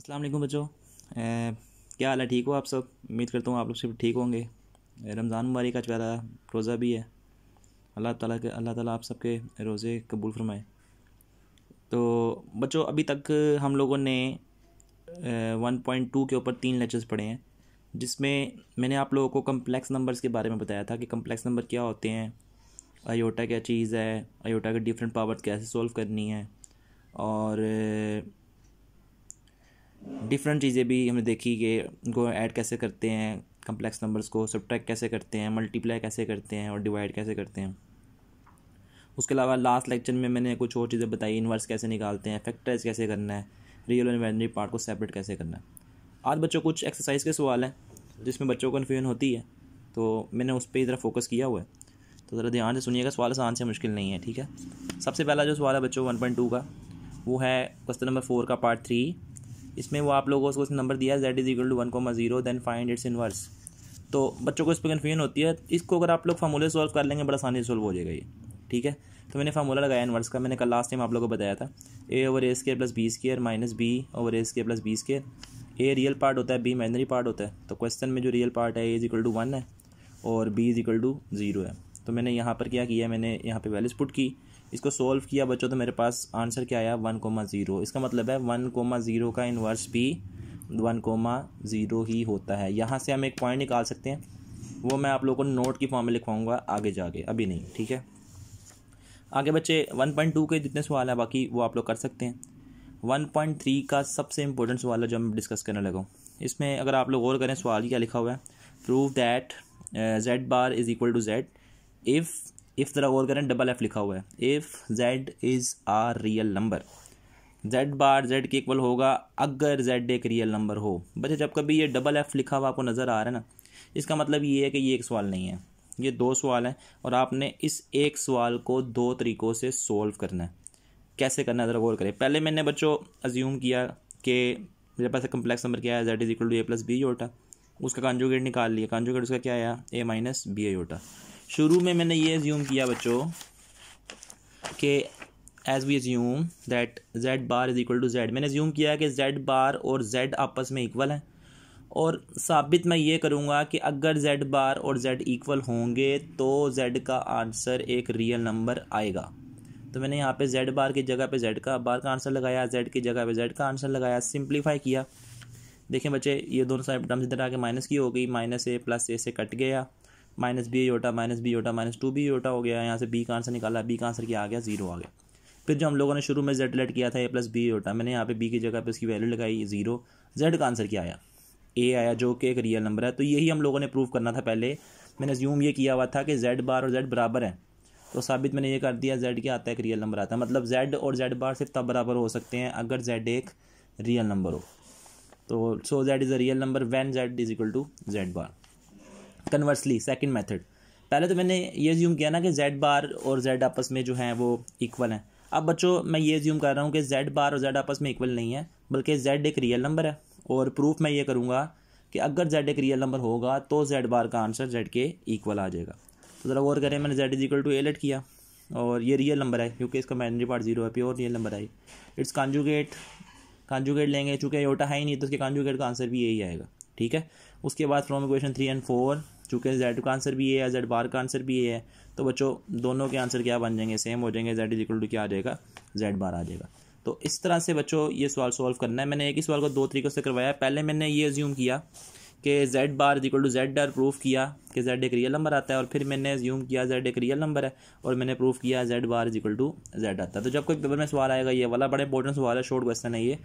अस्सलाम वालेकुम बच्चों क्या हाल है ठीक हो आप सब उम्मीद करता हूँ आप लोग सब ठीक होंगे रमज़ान मुबारक का प्यारा रोज़ा भी है अल्लाह ताला के अल्लाह ताला आप सबके रोज़े कबूल फरमाए तो बच्चों अभी तक हम लोगों ने वन पॉइंट टू के ऊपर तीन लेक्चर्स पढ़े हैं जिसमें मैंने आप लोगों को कम्प्लेक्स नंबर्स के बारे में बताया था कि कम्प्लेक्स नंबर क्या होते हैं अयोटा क्या चीज़ है अयोटा के डिफरेंट पावर कैसे सोल्व करनी है और डिफरेंट चीज़ें भी हमने देखी कि उनको ऐड कैसे करते हैं कम्प्लेक्स नंबर्स को सब्ट्रैक्ट कैसे करते हैं मल्टीप्लाई कैसे करते हैं और डिवाइड कैसे करते हैं उसके अलावा लास्ट लेक्चर में मैंने कुछ और चीज़ें बताई इन्वर्स कैसे निकालते हैं फैक्टराइज कैसे करना है रियल और इमेजनरी पार्ट को सेपरेट कैसे करना है आज बच्चों कुछ एक्सरसाइज के सवाल हैं जिसमें बच्चों को कन्फ्यूजन होती है तो मैंने उस पर ज़रा फोकस किया हुआ है तो ज़रा ध्यान से सुनिएगा सवाल आसान से मुश्किल नहीं है ठीक है सबसे पहला जो सवाल है बच्चों वन पॉइंट टू का वो है क्वेश्चन नंबर फोर का पार्ट थ्री इसमें वो आप लोगों को नंबर दिया है Z is equal to one comma zero then find its inverse तो बच्चों को इस पर कन्फ्यूजन होती है इसको अगर आप लोग फार्मूले सॉल्व कर लेंगे बड़ा आसानी से सॉल्व हो जाएगा ये ठीक है तो मैंने फार्मूला लगाया इनवर्स का मैंने कल लास्ट टाइम आप लोगों को बताया था A over A square plus B square minus B over A square plus B square A real part होता है बी माइनरी पार्ट होता है तो क्वेश्चन में जो रियल पार्ट है A is equal to one है और B is equal to zero है तो मैंने यहाँ पर क्या किया मैंने यहाँ पर वैल्यूज पुट की इसको सोल्व किया बच्चों तो मेरे पास आंसर क्या आया वन कोमा ज़ीरो इसका मतलब है वन कोमा ज़ीरो का इन्वर्स भी वन कोमा ज़ीरो ही होता है यहाँ से हम एक पॉइंट निकाल सकते हैं वो मैं आप लोगों को नोट की फॉर्म में लिखवाऊंगा आगे जाके अभी नहीं ठीक है आगे बच्चे वन पॉइंट टू के जितने सवाल हैं बाकी वो आप लोग कर सकते हैं वन पॉइंट थ्री का सबसे इम्पोर्टेंट सवाल है जो मैं डिस्कस करने लगा इसमें अगर आप लोग गौर करें सवाल क्या लिखा हुआ है prove that Z bar is equal to Z if if ज़रा गौर करें डबल एफ लिखा हुआ है if Z is a real number Z bar Z के इक्वल होगा अगर जेड एक रियल नंबर हो बच्चे जब कभी ये डबल एफ लिखा हुआ आपको नज़र आ रहा है ना इसका मतलब ये है कि ये एक सवाल नहीं है ये दो सवाल हैं और आपने इस एक सवाल को दो तरीक़ों से सोल्व करना है कैसे करना है ज़रा गौर करें पहले मैंने बच्चों अज्यूम किया कि मेरे पास एक कम्प्लेक्स नंबर क्या है Z is equal to A plus B iota उसका कॉन्जुगेट निकाल लिया कॉन्जुगेट उसका क्या आया ए माइनस बी ए शुरू में मैंने ये ज्यूम किया बच्चों के as we assume that Z bar is equal to Z मैंने ज्यूम किया कि जेड बार और जेड आपस में इक्वल हैं और साबित मैं ये करूँगा कि अगर जेड बार और जेड इक्वल होंगे तो जेड का आंसर एक रियल नंबर आएगा तो मैंने यहाँ पे जेड बार की जगह पे जेड का बार का आंसर लगाया जेड की जगह पे जेड का आंसर लगाया सिंप्लीफाई किया देखें बच्चे ये दोनों साइड टर्म्स इधर आके माइनस की हो गई माइनस ए प्लस ए से कट गया minus B iota minus B iota minus two B iota हो गया यहाँ से बी का आंसर निकाला बी का आंसर क्या आ गया जीरो आ गया फिर जो हम लोगों ने शुरू में जेड लेट किया था ए प्लस बी ओटा मैंने यहाँ पे बी की जगह पे उसकी वैल्यू लगाई जीरो जेड का आंसर क्या आया ए आया जो कि एक रियल नंबर है तो यही हम लोगों ने प्रूव करना था पहले मैंने ज्यूम ये किया हुआ था कि जेड बार और जेड बराबर है तो साबित मैंने ये कर दिया जेड क्या आता है एक रियल नंबर आता है मतलब जेड और जेड बार सिर्फ तब बराबर हो सकते हैं अगर जेड एक रियल नंबर हो तो so Z is a real number when Z is equal to Z bar conversely second method पहले तो मैंने ये ज्यूम किया ना कि जेड बार और जेड आपस में जो है वो इक्वल हैं अब बच्चों मैं ये ज्यूम कर रहा हूँ कि जेड बार और जेड आपस में इक्वल नहीं है बल्कि जेड एक रियल नंबर है और प्रूफ मैं ये करूँगा कि अगर जेड एक रियल नंबर होगा तो जेड बार का आंसर जेड के इक्वल आ जाएगा तो ज़रा गौर करें मैंने जेड इज इक्वल टू एलेट किया और ये रियल नंबर है क्योंकि इसका मैनरी पार्ट जीरो है pure real number I its conjugate conjugate लेंगे चूँकि योटा है ही नहीं तो उसके कॉन्जुगेट का आंसर भी यही आएगा ठीक है उसके बाद from equation three and four चूँकि जेड का आंसर भी ये है जेड बार का आंसर भी ये है तो बच्चों दोनों के आंसर क्या बन जाएंगे सेम हो जाएंगे जेड इजिकल टू क्या आ जाएगा जेड बार आ जाएगा तो इस तरह से बच्चों ये सवाल सॉल्व करना है मैंने एक ही सवाल को दो तरीक़ों से करवाया पहले मैंने ये ज्यूम किया कि Z bar is equal to Z or proof किया कि जेड एक रियल नंबर आता है और फिर मैंने ज्यूम किया जेड एक रियल नंबर है और मैंने प्रूफ किया Z bar is equal to Z आता है तो जब कोई पेपर में सवाल आएगा ये वाला बड़ा इंपॉर्टेंट सवाल है शॉर्ट क्वेश्चन है ये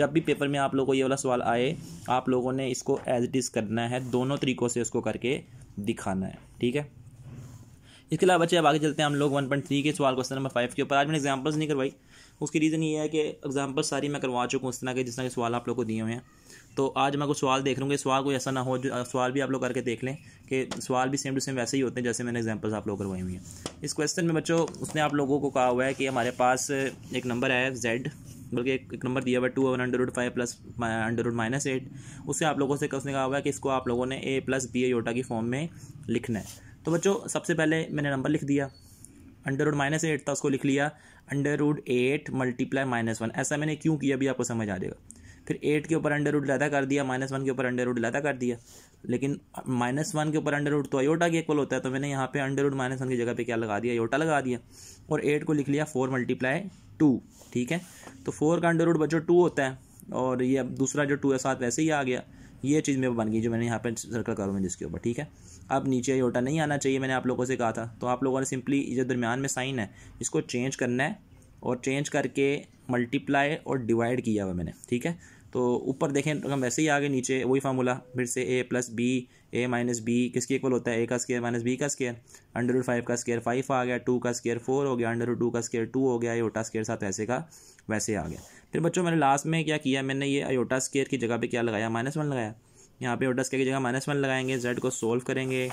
जब भी पेपर में आप लोगों को ये वाला सवाल आए आप लोगों ने इसको एज इट इज़ करना है दोनों तरीक़ों से इसको करके दिखाना है ठीक है इसके अलावा बच्चे अब आगे चलते हैं हम लोग वन पॉइंट थ्री के सवाल क्वेश्चन नंबर फाइव के ऊपर आज मैंने एग्जाम्पल्स नहीं करवाई उसकी रीज़न ये है कि एग्जाम्पल्स सारी मैं करवा चुका हूँ उस तरह के जिस तरह के सवाल आप लोग को दिए हुए हैं तो आज मैं कुछ सवाल देख लूँगा सवाल कोई ऐसा ना हो जो सवाल भी आप लोग करके देख लें कि सवाल भी सेम टू सेम वैसे ही होते हैं जैसे मैंने एग्जाम्पल्स आप लोग करवाई हुई हैं इस क्वेश्चन में बच्चों उसने आप लोगों को कहा हुआ है कि हमारे पास एक नंबर है जेड बल्कि एक, एक नंबर दिया हुआ two over under root five plus under root minus eight उससे आप लोगों से उसने कहा हुआ है कि इसको आप लोगों ने A plus B A iota की फॉर्म में लिखना है तो बच्चों सबसे पहले मैंने नंबर लिख दिया अंडर रूड माइनस एट था उसको लिख लिया under root eight multiply minus one ऐसा मैंने क्यों किया अभी आपको समझ आ जाएगा फिर एट के ऊपर अंडर रूड लादा कर दिया माइनस वन के ऊपर अंडर रूड लादा कर दिया लेकिन माइनस वन के ऊपर अंडर रूड तो अयोटा के इक्वल होता है तो मैंने यहाँ पे अंडर रूड माइनस वन की जगह पे क्या लगा दिया योटा लगा दिया और एट को लिख लिया फोर मल्टीप्लाई टू ठीक है तो फोर का अंडर रूड बच्चों टू होता है और ये अब दूसरा जो टू है साथ वैसे ही आ गया ये चीज़ मेरे बन गई जो मैंने यहाँ पर सर्कल करूँ जिसके ऊपर ठीक है अब नीचे योटा नहीं आना चाहिए मैंने आप लोगों से कहा था तो आप लोगों ने सिंपली जो दरमियान में साइन है इसको चेंज करना है और चेंज करके मल्टीप्लाई और डिवाइड किया हुआ मैंने ठीक है तो ऊपर देखें तो हम वैसे ही आगे नीचे वही फार्मूला फिर से A plus B A minus B किसके इक्वल होता है ए का स्केयर माइनस बी का स्केयर अंडर रूट फाइव का स्केयर फाइव आ गया टू का स्केयर फोर हो गया अंडर रूट टू का स्केयर टू हो गया आयोटा स्केयर साथ ऐसे का वैसे आ गया फिर बच्चों मैंने लास्ट में क्या किया मैंने ये आयोटा स्केयर की जगह पर क्या लगाया माइनस वन लगाया यहाँ पर आयोटा स्केयर की जगह माइनस वन लगाएंगे जेड को सोल्व करेंगे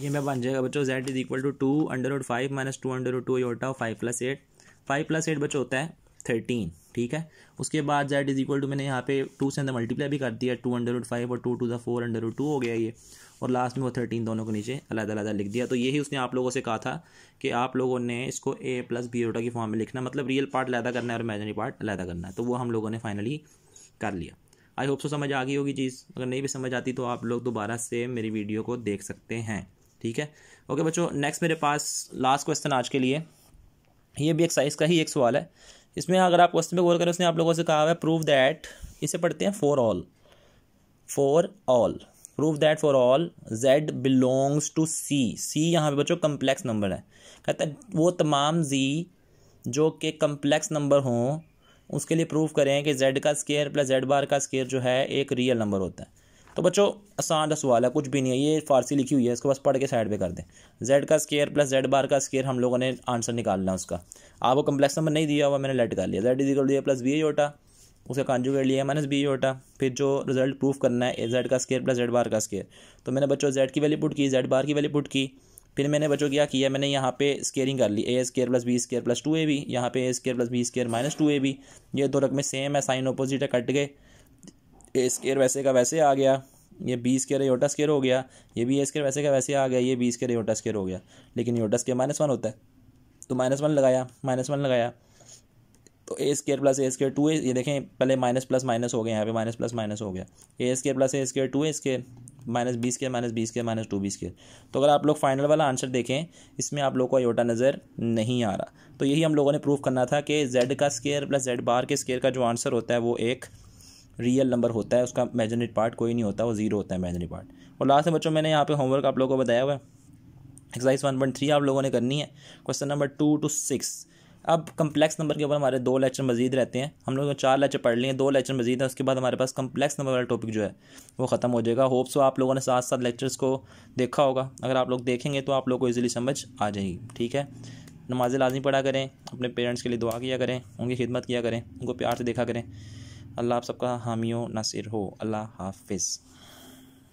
ये मैं बन जाएगा बच्चों Z is equal to two under root five minus two under root two iota five plus eight five plus eight बच्चों होता है थर्टीन ठीक है उसके बाद जेड इज इक्वल टू मैंने यहाँ पे टू से अंदर मल्टीप्लाई भी कर दिया टू अंडर रूट फाइव और two to the four under root two हो गया ये और लास्ट में वो थर्टीन दोनों के नीचे अलग अलग लिख दिया तो यही उसने आप लोगों से कहा था कि आप लोगों ने इसको ए प्लस बी रोटा की फॉर्म में लिखना मतलब रियल पार्ट अलहदा करना है और इमेजनरी पार्ट अलहदा करना है तो वो हम लोगों ने फाइनली कर लिया आई होप सो समझ आ गई होगी चीज़ अगर नहीं भी समझ आती तो आप लोग दोबारा से मेरी वीडियो को देख सकते हैं ठीक है ओके बच्चों नेक्स्ट मेरे पास लास्ट क्वेश्चन आज के लिए ये भी एक्सरसाइज का ही एक सवाल है इसमें अगर आप क्वेश्चन में गौर करें उसने आप लोगों से कहा हुआ है प्रूव दैट इसे पढ़ते हैं for all for all prove that for all Z belongs to C C यहाँ पे बच्चों कम्प्लेक्स नंबर है कहता है वो तमाम जी जो कि कम्प्लेक्स नंबर हों उसके लिए प्रूव करें कि जेड का स्केयर प्लस जेड बार का स्केयर जो है एक रियल नंबर होता है तो बच्चों आसान सा सवाल है कुछ भी नहीं है ये फारसी लिखी हुई है इसको बस पढ़ के साइड पे कर दें जेड का स्केयर प्लस जेड बार का स्केयर हम लोगों ने आंसर निकालना उसका आपको कम्प्लेक्स नंबर नहीं दिया हुआ मैंने लेट कर लिया जेड इजिकल दिया प्लस बी ओटा उसका कर लिया माइनस बी ओटा फिर जो रिजल्ट प्रूफ करना है जेड का स्केयर प्लस जेड बार का स्केयर तो मैंने बच्चों जेड की वैल्यू पुट की जेड बार की वैल्यू पुट की फिर मैंने बच्चों क्या किया मैंने यहाँ पे स्केयरिंग कर ली A square plus B square plus two A B यहाँ पे A square plus B square minus two A B ये दो रकमें सेम है साइन अपोजिट है कट गए ए स्केयर वैसे का वैसे आ गया ये बी स्केयर योटा स्केयर हो गया ये भी ए स्केयर वैसे का वैसे आ गया ये बी स्केयर योटा स्केयर हो गया लेकिन योटा स्केयर माइनस वन होता है तो माइनस वन लगाया माइनस वन लगाया तो A square plus A square two A ये देखें पहले माइनस प्लस माइनस हो गया यहाँ पे माइनस प्लस माइनस हो गया A square plus A square two A square minus बीस के माइनस बीस के माइनस टू बीस के तो अगर आप लोग फाइनल वाला आंसर देखें इसमें आप लोग को योटा नज़र नहीं आ रहा तो यही हम लोगों ने प्रूफ करना था कि जेड का स्केयर प्लस जेड बार के स्केयर का जो आंसर होता है वो एक रियल नंबर होता है उसका इमेजनरी पार्ट कोई नहीं होता वो ज़ीरो होता है इमेजनरी पार्ट और लास्ट में बच्चों मैंने यहाँ पे होमवर्क आप लोगों को बताया हुआ है एक्सरसाइज वन पॉइंट थ्री आप लोगों ने करनी है question number two two six अब कम्प्लेक्स नंबर के ऊपर हमारे दो लेक्चर मजीद रहते हैं हम लोगों ने चार लेक्चर पढ़ लिए दो लेक्चर मजीद हैं उसके बाद हमारे पास कम्प्लेक्स नंबर वाला टॉपिक जो है वो ख़त्म हो जाएगा होप्स आप लोगों ने साथ साथ लेक्चर्स को देखा होगा अगर आप लोग देखेंगे तो आप लोग को ईजिली समझ आ जाएगी ठीक है नमाज लाजमी पढ़ा करें अपने पेरेंट्स के लिए दुआ किया करें उनकी खिदमत किया करें उनको प्यार से देखा करें अल्लाह आप सबका हामियों नासिर हो अल्लाह हाफिज़